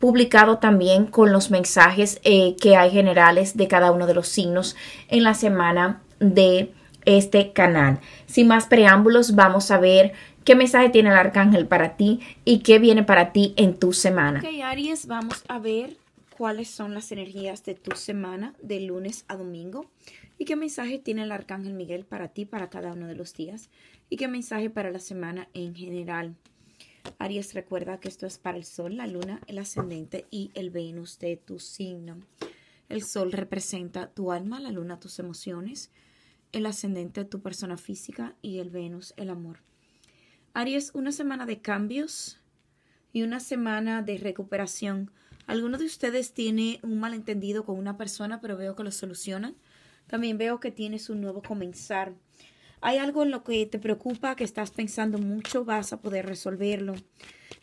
publicado también con los mensajes eh, que hay generales de cada uno de los signos en la semana de este canal. Sin más preámbulos, vamos a ver qué mensaje tiene el arcángel para ti y qué viene para ti en tu semana. Ok, Aries, vamos a ver cuáles son las energías de tu semana de lunes a domingo y qué mensaje tiene el arcángel Miguel para ti para cada uno de los días y qué mensaje para la semana en general. Aries, recuerda que esto es para el Sol, la Luna, el Ascendente y el Venus de tu signo. El Sol representa tu alma, la Luna tus emociones, el Ascendente tu persona física y el Venus el amor. Aries, una semana de cambios y una semana de recuperación. Alguno de ustedes tiene un malentendido con una persona, pero veo que lo solucionan. También veo que tienes un nuevo comenzar. Hay algo en lo que te preocupa, que estás pensando mucho, vas a poder resolverlo.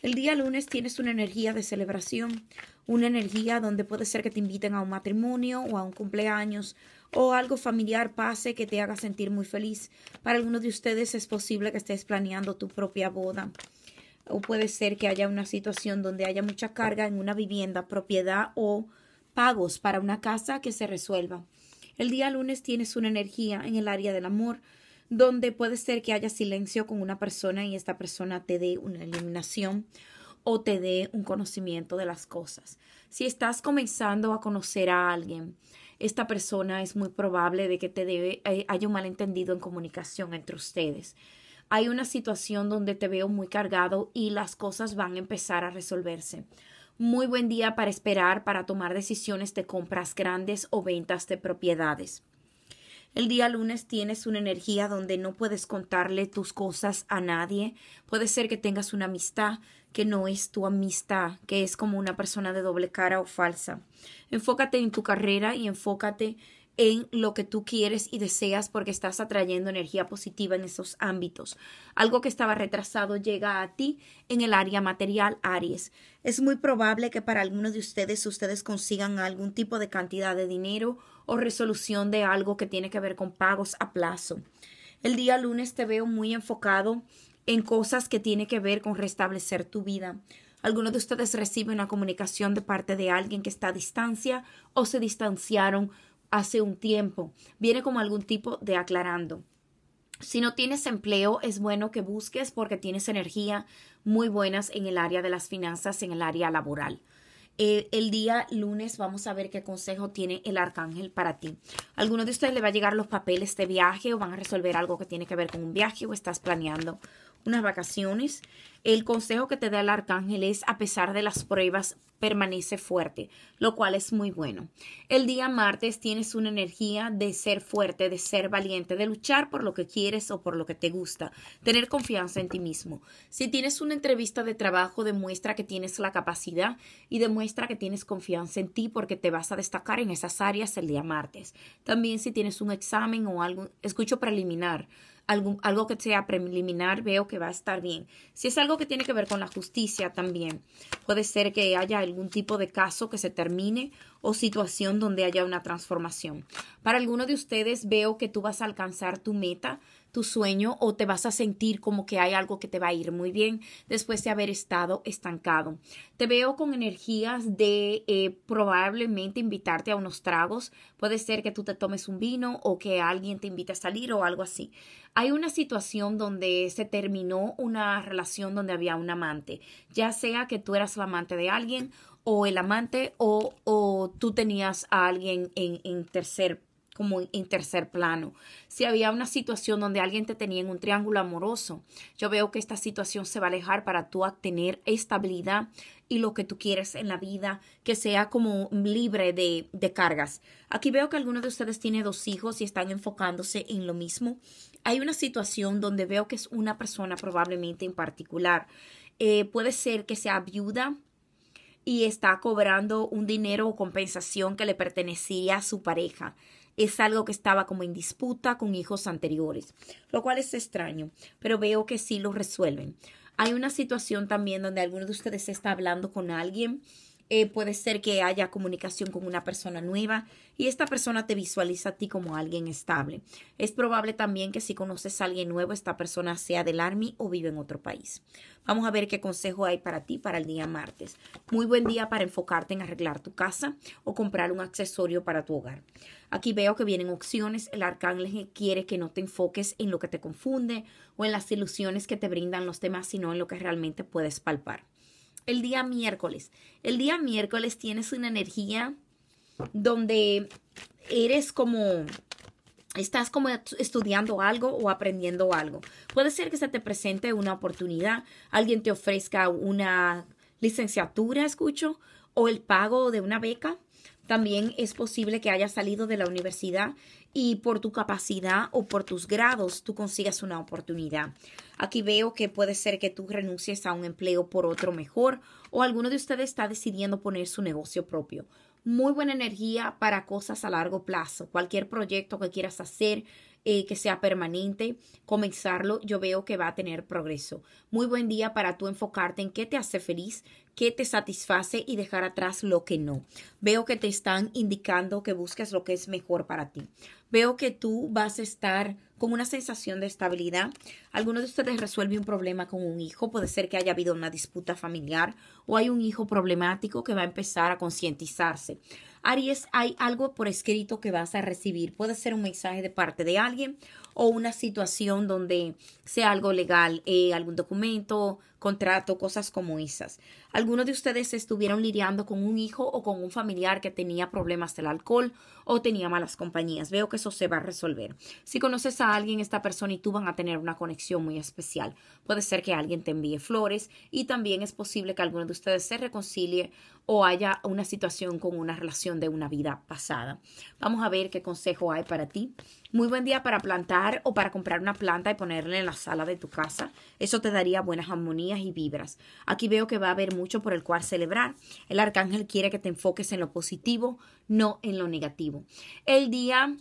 El día lunes tienes una energía de celebración, una energía donde puede ser que te inviten a un matrimonio o a un cumpleaños o algo familiar pase que te haga sentir muy feliz. Para algunos de ustedes es posible que estés planeando tu propia boda o puede ser que haya una situación donde haya mucha carga en una vivienda, propiedad o pagos para una casa que se resuelva. El día lunes tienes una energía en el área del amor, donde puede ser que haya silencio con una persona y esta persona te dé una iluminación o te dé un conocimiento de las cosas. Si estás comenzando a conocer a alguien, esta persona es muy probable de que te eh, haya un malentendido en comunicación entre ustedes. Hay una situación donde te veo muy cargado y las cosas van a empezar a resolverse. Muy buen día para esperar para tomar decisiones de compras grandes o ventas de propiedades. El día lunes tienes una energía donde no puedes contarle tus cosas a nadie. Puede ser que tengas una amistad que no es tu amistad, que es como una persona de doble cara o falsa. Enfócate en tu carrera y enfócate en lo que tú quieres y deseas porque estás atrayendo energía positiva en esos ámbitos. Algo que estaba retrasado llega a ti en el área material, Aries. Es muy probable que para algunos de ustedes ustedes consigan algún tipo de cantidad de dinero o resolución de algo que tiene que ver con pagos a plazo. El día lunes te veo muy enfocado en cosas que tiene que ver con restablecer tu vida. Algunos de ustedes reciben una comunicación de parte de alguien que está a distancia o se distanciaron hace un tiempo. Viene como algún tipo de aclarando. Si no tienes empleo, es bueno que busques porque tienes energía muy buenas en el área de las finanzas, en el área laboral. Eh, el día lunes vamos a ver qué consejo tiene el arcángel para ti. ¿Alguno de ustedes le va a llegar los papeles de viaje o van a resolver algo que tiene que ver con un viaje o estás planeando unas vacaciones. El consejo que te da el arcángel es, a pesar de las pruebas, permanece fuerte, lo cual es muy bueno. El día martes tienes una energía de ser fuerte, de ser valiente, de luchar por lo que quieres o por lo que te gusta, tener confianza en ti mismo. Si tienes una entrevista de trabajo, demuestra que tienes la capacidad y demuestra que tienes confianza en ti porque te vas a destacar en esas áreas el día martes. También si tienes un examen o algo, escucho preliminar algo, que sea preliminar, veo que va a estar bien. Si es algo que tiene que ver con la justicia también, puede ser que haya algún tipo de caso que se termine o situación donde haya una transformación. Para alguno de ustedes veo que tú vas a alcanzar tu meta sueño o te vas a sentir como que hay algo que te va a ir muy bien después de haber estado estancado. Te veo con energías de eh, probablemente invitarte a unos tragos. Puede ser que tú te tomes un vino o que alguien te invite a salir o algo así. Hay una situación donde se terminó una relación donde había un amante, ya sea que tú eras el amante de alguien o el amante o, o tú tenías a alguien en, en tercer como en tercer plano. Si había una situación donde alguien te tenía en un triángulo amoroso, yo veo que esta situación se va a alejar para tú obtener estabilidad y lo que tú quieres en la vida, que sea como libre de, cargas. Aquí veo que alguno de ustedes tiene dos hijos y están enfocándose en lo mismo. Hay una situación donde veo que es una persona probablemente en particular. Eh, puede ser que sea viuda, y está cobrando un dinero o compensación que le pertenecía a su pareja es algo que estaba como en disputa con hijos anteriores, lo cual es extraño, pero veo que sí lo resuelven. Hay una situación también donde alguno de ustedes está hablando con alguien eh, puede ser que haya comunicación con una persona nueva y esta persona te visualiza a ti como alguien estable. Es probable también que si conoces a alguien nuevo, esta persona sea del Army o vive en otro país. Vamos a ver qué consejo hay para ti para el día martes. Muy buen día para enfocarte en arreglar tu casa o comprar un accesorio para tu hogar. Aquí veo que vienen opciones. El arcángel quiere que no te enfoques en lo que te confunde o en las ilusiones que te brindan los temas, sino en lo que realmente puedes palpar el día miércoles. El día miércoles tienes una energía donde eres como, estás como estudiando algo o aprendiendo algo. Puede ser que se te presente una oportunidad, alguien te ofrezca una licenciatura, escucho, o el pago de una beca también es posible que hayas salido de la universidad y por tu capacidad o por tus grados tú consigas una oportunidad. Aquí veo que puede ser que tú renuncies a un empleo por otro mejor o alguno de ustedes está decidiendo poner su negocio propio. Muy buena energía para cosas a largo plazo, cualquier proyecto que quieras hacer eh, que sea permanente, comenzarlo, yo veo que va a tener progreso. Muy buen día para tú enfocarte en qué te hace feliz, qué te satisface y dejar atrás lo que no. Veo que te están indicando que busques lo que es mejor para ti. Veo que tú vas a estar con una sensación de estabilidad. Alguno de ustedes resuelve un problema con un hijo, puede ser que haya habido una disputa familiar o hay un hijo problemático que va a empezar a concientizarse. Aries, hay algo por escrito que vas a recibir. Puede ser un mensaje de parte de alguien o una situación donde sea algo legal, eh, algún documento, contrato, cosas como esas. Algunos de ustedes estuvieron lidiando con un hijo o con un familiar que tenía problemas del alcohol o tenía malas compañías. Veo que eso se va a resolver. Si conoces a alguien, esta persona y tú van a tener una conexión muy especial. Puede ser que alguien te envíe flores y también es posible que alguno de ustedes se reconcilie o haya una situación con una relación de una vida pasada. Vamos a ver qué consejo hay para ti. Muy buen día para plantar o para comprar una planta y ponerla en la sala de tu casa. Eso te daría buenas armonías y vibras. Aquí veo que va a haber mucho por el cual celebrar. El arcángel quiere que te enfoques en lo positivo, no en lo negativo. El día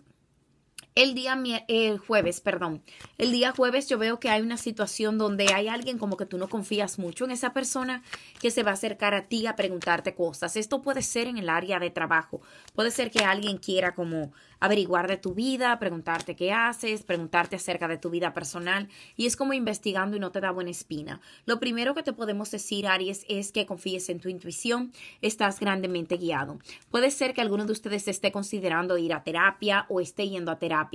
el día el eh, jueves, perdón. El día jueves yo veo que hay una situación donde hay alguien como que tú no confías mucho en esa persona que se va a acercar a ti a preguntarte cosas. Esto puede ser en el área de trabajo. Puede ser que alguien quiera como averiguar de tu vida, preguntarte qué haces, preguntarte acerca de tu vida personal y es como investigando y no te da buena espina. Lo primero que te podemos decir, Aries, es que confíes en tu intuición. Estás grandemente guiado. Puede ser que alguno de ustedes esté considerando ir a terapia o esté yendo a terapia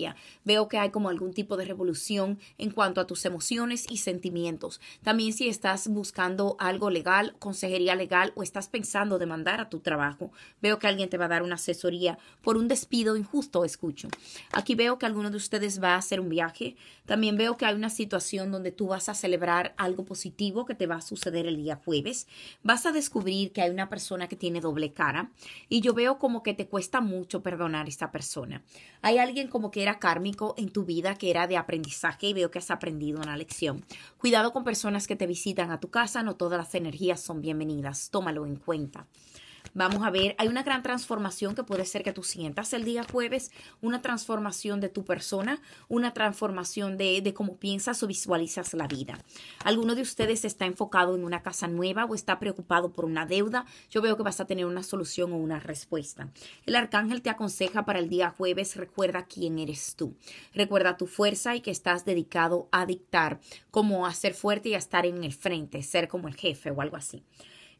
veo que hay como algún tipo de revolución en cuanto a tus emociones y sentimientos. También si estás buscando algo legal, consejería legal o estás pensando demandar a tu trabajo, veo que alguien te va a dar una asesoría por un despido injusto, escucho. Aquí veo que alguno de ustedes va a hacer un viaje. También veo que hay una situación donde tú vas a celebrar algo positivo que te va a suceder el día jueves. Vas a descubrir que hay una persona que tiene doble cara y yo veo como que te cuesta mucho perdonar a esta persona. Hay alguien como que era kármico en tu vida, que era de aprendizaje y veo que has aprendido una lección. Cuidado con personas que te visitan a tu casa, no todas las energías son bienvenidas, tómalo en cuenta. Vamos a ver, hay una gran transformación que puede ser que tú sientas el día jueves, una transformación de tu persona, una transformación de, cómo piensas o visualizas la vida. Alguno de ustedes está enfocado en una casa nueva o está preocupado por una deuda. Yo veo que vas a tener una solución o una respuesta. El arcángel te aconseja para el día jueves, recuerda quién eres tú. Recuerda tu fuerza y que estás dedicado a dictar, como a ser fuerte y a estar en el frente, ser como el jefe o algo así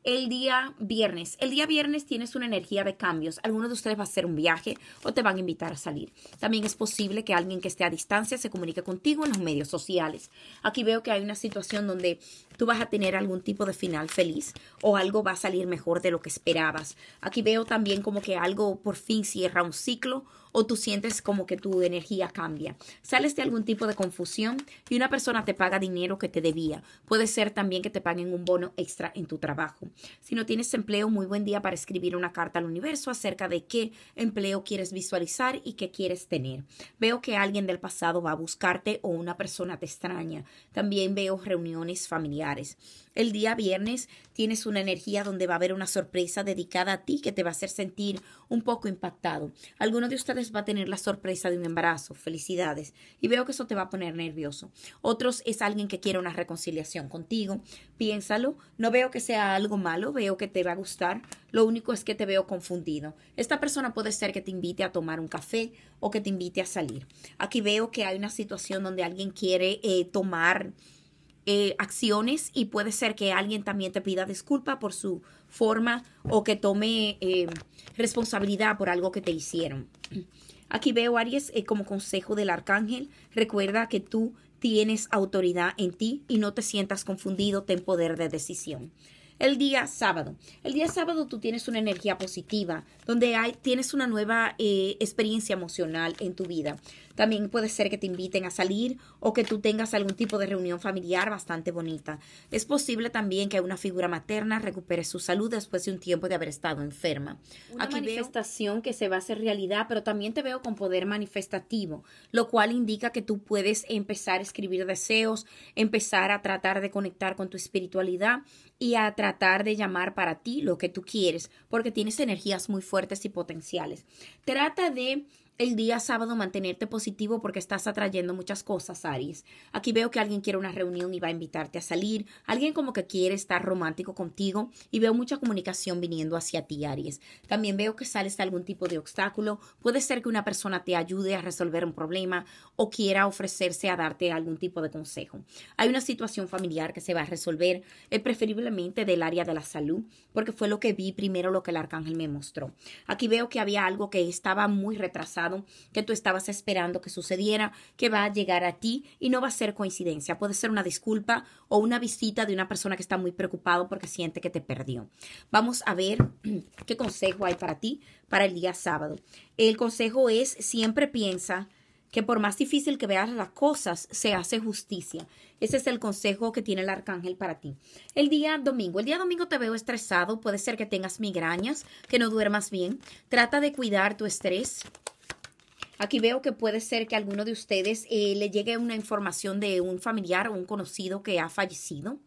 el día viernes. El día viernes tienes una energía de cambios. Algunos de ustedes va a hacer un viaje o te van a invitar a salir. También es posible que alguien que esté a distancia se comunique contigo en los medios sociales. Aquí veo que hay una situación donde tú vas a tener algún tipo de final feliz o algo va a salir mejor de lo que esperabas. Aquí veo también como que algo por fin cierra un ciclo o tú sientes como que tu energía cambia. Sales de algún tipo de confusión y una persona te paga dinero que te debía. Puede ser también que te paguen un bono extra en tu trabajo. Si no tienes empleo, muy buen día para escribir una carta al universo acerca de qué empleo quieres visualizar y qué quieres tener. Veo que alguien del pasado va a buscarte o una persona te extraña. También veo reuniones familiares. El día viernes tienes una energía donde va a haber una sorpresa dedicada a ti que te va a hacer sentir un poco impactado. Alguno de ustedes va a tener la sorpresa de un embarazo. Felicidades. Y veo que eso te va a poner nervioso. Otros es alguien que quiere una reconciliación contigo. Piénsalo. No veo que sea algo malo. Veo que te va a gustar. Lo único es que te veo confundido. Esta persona puede ser que te invite a tomar un café o que te invite a salir. Aquí veo que hay una situación donde alguien quiere eh, tomar eh, acciones y puede ser que alguien también te pida disculpa por su forma o que tome eh, responsabilidad por algo que te hicieron. Aquí veo, Aries, eh, como consejo del arcángel, recuerda que tú tienes autoridad en ti y no te sientas confundido, ten poder de decisión el día sábado. El día sábado tú tienes una energía positiva, donde hay, tienes una nueva eh, experiencia emocional en tu vida. También puede ser que te inviten a salir o que tú tengas algún tipo de reunión familiar bastante bonita. Es posible también que una figura materna recupere su salud después de un tiempo de haber estado enferma. Una manifestación que se va a hacer realidad, pero también te veo con poder manifestativo, lo cual indica que tú puedes empezar a escribir deseos, empezar a tratar de conectar con tu espiritualidad y a tratar de llamar para ti lo que tú quieres, porque tienes energías muy fuertes y potenciales. Trata de el día sábado mantenerte positivo porque estás atrayendo muchas cosas, Aries. Aquí veo que alguien quiere una reunión y va a invitarte a salir. Alguien como que quiere estar romántico contigo y veo mucha comunicación viniendo hacia ti, Aries. También veo que sales de algún tipo de obstáculo. Puede ser que una persona te ayude a resolver un problema o quiera ofrecerse a darte algún tipo de consejo. Hay una situación familiar que se va a resolver, eh, preferiblemente del área de la salud, porque fue lo que vi primero lo que el arcángel me mostró. Aquí veo que había algo que estaba muy retrasado que tú estabas esperando que sucediera, que va a llegar a ti y no va a ser coincidencia. Puede ser una disculpa o una visita de una persona que está muy preocupado porque siente que te perdió. Vamos a ver qué consejo hay para ti para el día sábado. El consejo es siempre piensa que por más difícil que veas las cosas, se hace justicia. Ese es el consejo que tiene el arcángel para ti. El día domingo, el día domingo te veo estresado, puede ser que tengas migrañas, que no duermas bien. Trata de cuidar tu estrés, Aquí veo que puede ser que a alguno de ustedes eh, le llegue una información de un familiar o un conocido que ha fallecido.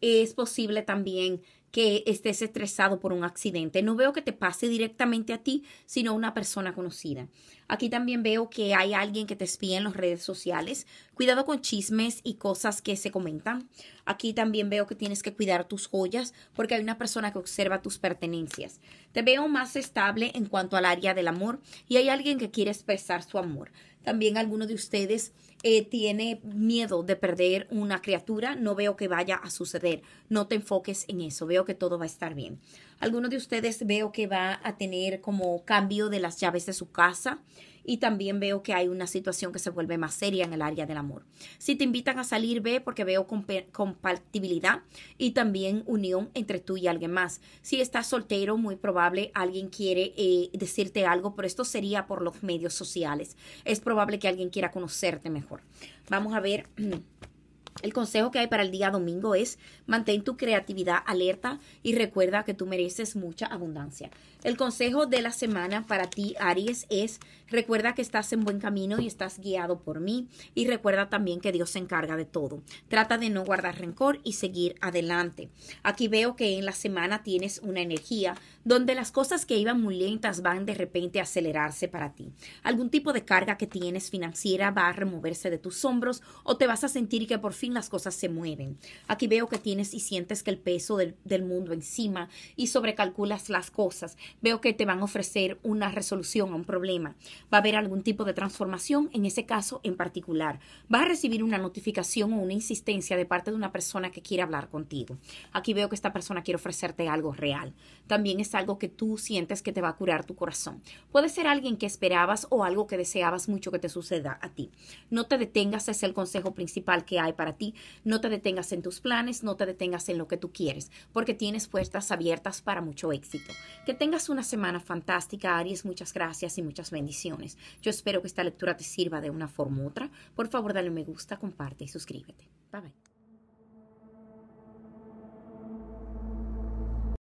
Es posible también que estés estresado por un accidente. No veo que te pase directamente a ti, sino a una persona conocida. Aquí también veo que hay alguien que te espía en las redes sociales. Cuidado con chismes y cosas que se comentan. Aquí también veo que tienes que cuidar tus joyas porque hay una persona que observa tus pertenencias. Te veo más estable en cuanto al área del amor y hay alguien que quiere expresar su amor. También alguno de ustedes eh, tiene miedo de perder una criatura, no veo que vaya a suceder. No te enfoques en eso, veo que todo va a estar bien. Algunos de ustedes veo que va a tener como cambio de las llaves de su casa y también veo que hay una situación que se vuelve más seria en el área del amor. Si te invitan a salir, ve porque veo compatibilidad y también unión entre tú y alguien más. Si estás soltero, muy probable alguien quiere eh, decirte algo, pero esto sería por los medios sociales. Es probable que alguien quiera conocerte mejor. Vamos a ver. El consejo que hay para el día domingo es mantén tu creatividad alerta y recuerda que tú mereces mucha abundancia. El consejo de la semana para ti, Aries, es recuerda que estás en buen camino y estás guiado por mí y recuerda también que Dios se encarga de todo. Trata de no guardar rencor y seguir adelante. Aquí veo que en la semana tienes una energía donde las cosas que iban muy lentas van de repente a acelerarse para ti. Algún tipo de carga que tienes financiera va a removerse de tus hombros o te vas a sentir que por fin las cosas se mueven. Aquí veo que tienes y sientes que el peso del, mundo encima y sobrecalculas las cosas. Veo que te van a ofrecer una resolución a un problema. Va a haber algún tipo de transformación en ese caso en particular. Vas a recibir una notificación o una insistencia de parte de una persona que quiere hablar contigo. Aquí veo que esta persona quiere ofrecerte algo real. También es algo que tú sientes que te va a curar tu corazón. Puede ser alguien que esperabas o algo que deseabas mucho que te suceda a ti. No te detengas, es el consejo principal que hay para ti. No te detengas en tus planes, no te detengas en lo que tú quieres, porque tienes puertas abiertas para mucho éxito. Que tengas una semana fantástica, Aries. Muchas gracias y muchas bendiciones. Yo espero que esta lectura te sirva de una forma u otra. Por favor, dale un me gusta, comparte y suscríbete. bye.